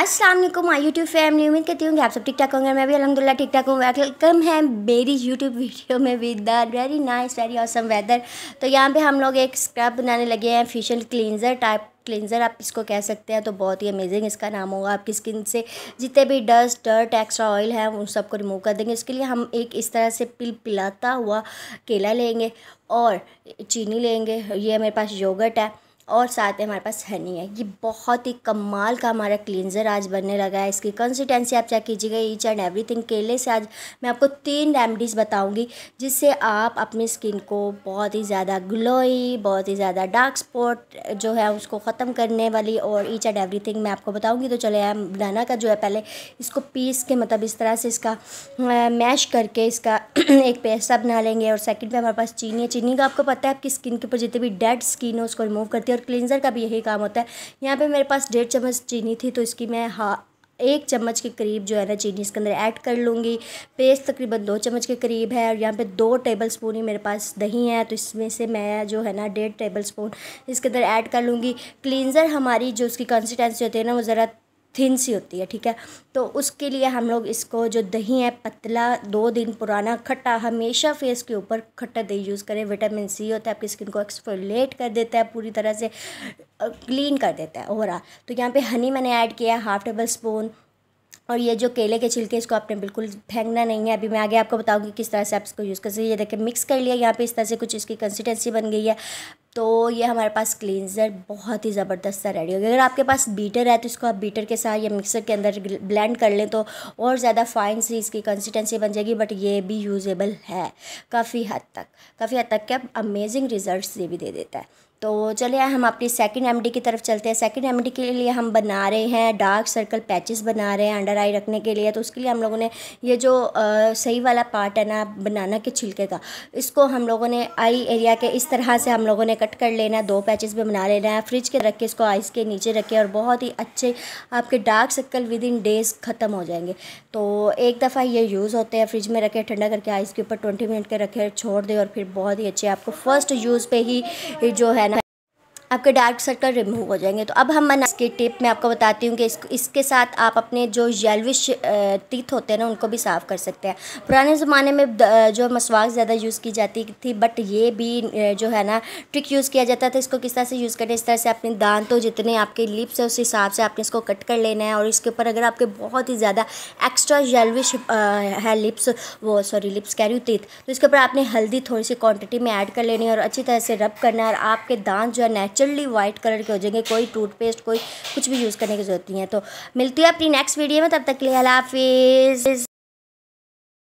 Aslam my YouTube family उम्मीद करती हूँ कि आप सब ठीक ठाक होंगे मैं भी अलहमदिल्ला ठीक ठाक हूँ वेलकम है मेरी यूट्यूब वीडियो में with the very nice very awesome weather तो यहाँ पे हम लोग एक स्क्रब बनाने लगे हैं फेशियल क्लींजर टाइप क्लिनजर आप इसको कह सकते हैं तो बहुत ही अमेजिंग इसका नाम होगा आपकी स्किन से जितने भी डस्ट डर्ट एक्स्ट्रा ऑयल है उन सबको रिमूव कर देंगे इसके लिए हम एक इस तरह से पिल पिलाता हुआ केला लेंगे और चीनी लेंगे ये मेरे पास योगट है और साथ में हमारे पास हनी है ये बहुत ही कमाल का हमारा क्लिनज़र आज बनने लगा है इसकी कंसिस्टेंसी आप चेक कीजिएगा ईच एंड एवरीथिंग केले से आज मैं आपको तीन रेमडीज़ बताऊंगी जिससे आप अपनी स्किन को बहुत ही ज़्यादा ग्लोई बहुत ही ज़्यादा डार्क स्पॉट जो है उसको ख़त्म करने वाली और ईच एंड थिंग मैं आपको बताऊँगी तो चले हम बनाना का जो है पहले इसको पीस के मतलब इस तरह से इसका मैश करके इसका एक पेस्टा बना लेंगे और सेकेंड में हमारे पास चीनी है चीनी का आपको पता है आपकी स्किन के ऊपर जितनी भी डेड स्किन है उसको रिमूव करती है और क्लिनज़र का भी यही काम होता है यहाँ पे मेरे पास डेढ़ चम्मच चीनी थी तो इसकी मैं हा एक चम्मच के करीब जो है ना चीनी इसके अंदर ऐड कर लूँगी पेस्ट तकरीबन दो चम्मच के करीब है और यहाँ पे दो टेबल स्पून ही मेरे पास दही है तो इसमें से मैं जो है ना डेढ़ टेबल स्पून इसके अंदर ऐड कर लूँगी क्लिनज़र हमारी जो उसकी कंसिस्टेंसी होती है ना वो ज़रा थिन सी होती है ठीक है तो उसके लिए हम लोग इसको जो दही है पतला दो दिन पुराना खट्टा हमेशा फेस के ऊपर खट्टा दही यूज़ करें विटामिन सी होता है आपकी स्किन को एक्सफोलेट कर देता है पूरी तरह से क्लीन कर देता है ओवरऑल तो यहाँ पे हनी मैंने ऐड किया हाफ टेबल स्पून और ये जो केले के छिलके इसको आपने बिल्कुल फेंकना नहीं है अभी मैं आगे आपको बताऊंगी किस तरह से आप इसको यूज़ कर सकते ये देखिए मिक्स कर लिया यहाँ पे इस तरह से कुछ इसकी कंसिस्टेंसी बन गई है तो ये हमारे पास क्लींजर बहुत ही ज़बरदस्त सा रेडी हो गया अगर आपके पास बीटर है तो इसको आप बीटर के साथ या मिक्सर के अंदर ब्लेंड कर लें तो और ज़्यादा फाइन सी इसकी कंसिस्टेंसी बन जाएगी बट ये भी यूज़ेबल है काफ़ी हद तक काफ़ी हद तक क्या अमेजिंग रिजल्ट ये भी दे देता है तो चलिए हम अपनी सेकंड एमडी की तरफ चलते हैं सेकंड एमडी के लिए हम बना रहे हैं डार्क सर्कल पैचेस बना रहे हैं अंडर आई रखने के लिए तो उसके लिए हम लोगों ने ये जो आ, सही वाला पार्ट है ना बनाना के छिलके का इसको हम लोगों ने आई एरिया के इस तरह से हम लोगों ने कट कर लेना है दो पैचेस भी बना लेना है फ्रिज के रख के इसको आइस के नीचे रखे और बहुत ही अच्छे आपके dark circle within days ख़त्म हो जाएंगे तो एक दफ़ा ये यूज़ होते हैं फ्रिज में रखे ठंडा करके आइस के ऊपर ट्वेंटी मिनट के रखे छोड़ दें और फिर बहुत ही अच्छे आपको फर्स्ट यूज़ पर ही जो है आपके डार्क सर्कल रिमूव हो जाएंगे तो अब हम मैं इसके टिप मैं आपको बताती हूँ कि इसको इसके साथ आप अपने जो येलविश टीथ होते हैं ना उनको भी साफ़ कर सकते हैं पुराने ज़माने में जो मसवाक ज़्यादा यूज़ की जाती थी बट ये भी जो है ना ट्रिक यूज़ किया जाता था इसको किस तरह से यूज़ है इस तरह से अपने तो जितने आपके लिप्स है उस हिसाब से आपने इसको कट कर लेना है और इसके ऊपर अगर आपके बहुत ही ज़्यादा एक्स्ट्रा येलविश है लिप्स वो सॉरी लिप्स कह रही टीथ तो इसके ऊपर आपने हल्दी थोड़ी सी क्वान्टिटी में ऐड कर लेनी है और अच्छी तरह से रब करना है और आपके दांत जो है नेचुर नेचुरली वाइट कलर के हो जाएंगे कोई टूथपेस्ट कोई कुछ भी यूज़ करने की जरूरत नहीं है तो मिलती है अपनी नेक्स्ट वीडियो में तब तक के लिए अला हाफिज़